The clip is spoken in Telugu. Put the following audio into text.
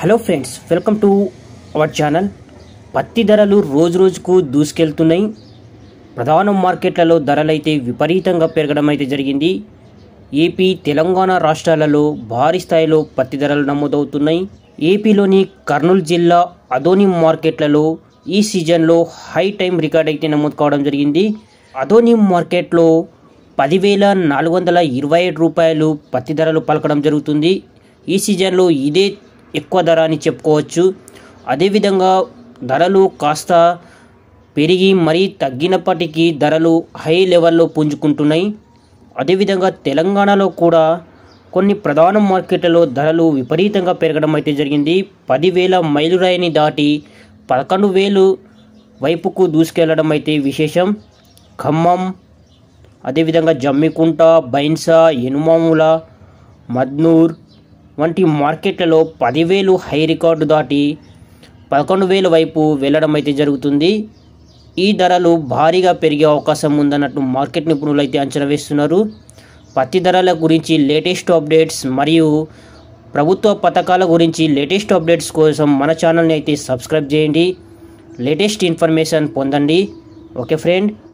hello friends welcome to our channel పత్తి ధరలు రోజు రోజుకు దూసుకెళ్తున్నాయి ప్రధాన మార్కెట్లలో ధరలైతే విపరీతంగా పెరగడం అయితే జరిగింది ఏపీ తెలంగాణ రాష్ట్రాలలో భారీ స్థాయిలో పత్తి ధరలు నమోదవుతున్నాయి ఏపీలోని కర్నూలు జిల్లా అదోని మార్కెట్లలో ఈ సీజన్లో హై టైం రికార్డ్ అయితే నమోదు కావడం జరిగింది అదోని మార్కెట్లో పదివేల నాలుగు వందల ఇరవై ఏడు రూపాయలు పత్తి ధరలు పలకడం జరుగుతుంది ఈ సీజన్లో ఇదే ఎక్కువ ధర అని చెప్పుకోవచ్చు అదేవిధంగా ధరలు కాస్త పెరిగి మరీ తగ్గినప్పటికీ ధరలు హై లెవెల్లో పుంజుకుంటున్నాయి అదేవిధంగా తెలంగాణలో కూడా కొన్ని ప్రధాన మార్కెట్లలో ధరలు విపరీతంగా పెరగడం అయితే జరిగింది పదివేల మైలురాయిని దాటి పదకొండు వేలు వైపుకు దూసుకెళ్లడం అయితే విశేషం ఖమ్మం అదేవిధంగా జమ్మికుంట బైన్సా ఎనుమాముల మద్నూర్ వంటి మార్కెట్లలో పదివేలు హై రికార్డు దాటి పదకొండు వేలు వైపు వెళ్ళడం అయితే జరుగుతుంది ఈ ధరలు భారీగా పెరిగే అవకాశం ఉందన్నట్టు మార్కెట్ నిపుణులు అయితే అంచనా వేస్తున్నారు పత్తి ధరల గురించి లేటెస్ట్ అప్డేట్స్ మరియు ప్రభుత్వ పథకాల గురించి లేటెస్ట్ అప్డేట్స్ కోసం మన ఛానల్ని అయితే సబ్స్క్రైబ్ చేయండి లేటెస్ట్ ఇన్ఫర్మేషన్ పొందండి ఓకే ఫ్రెండ్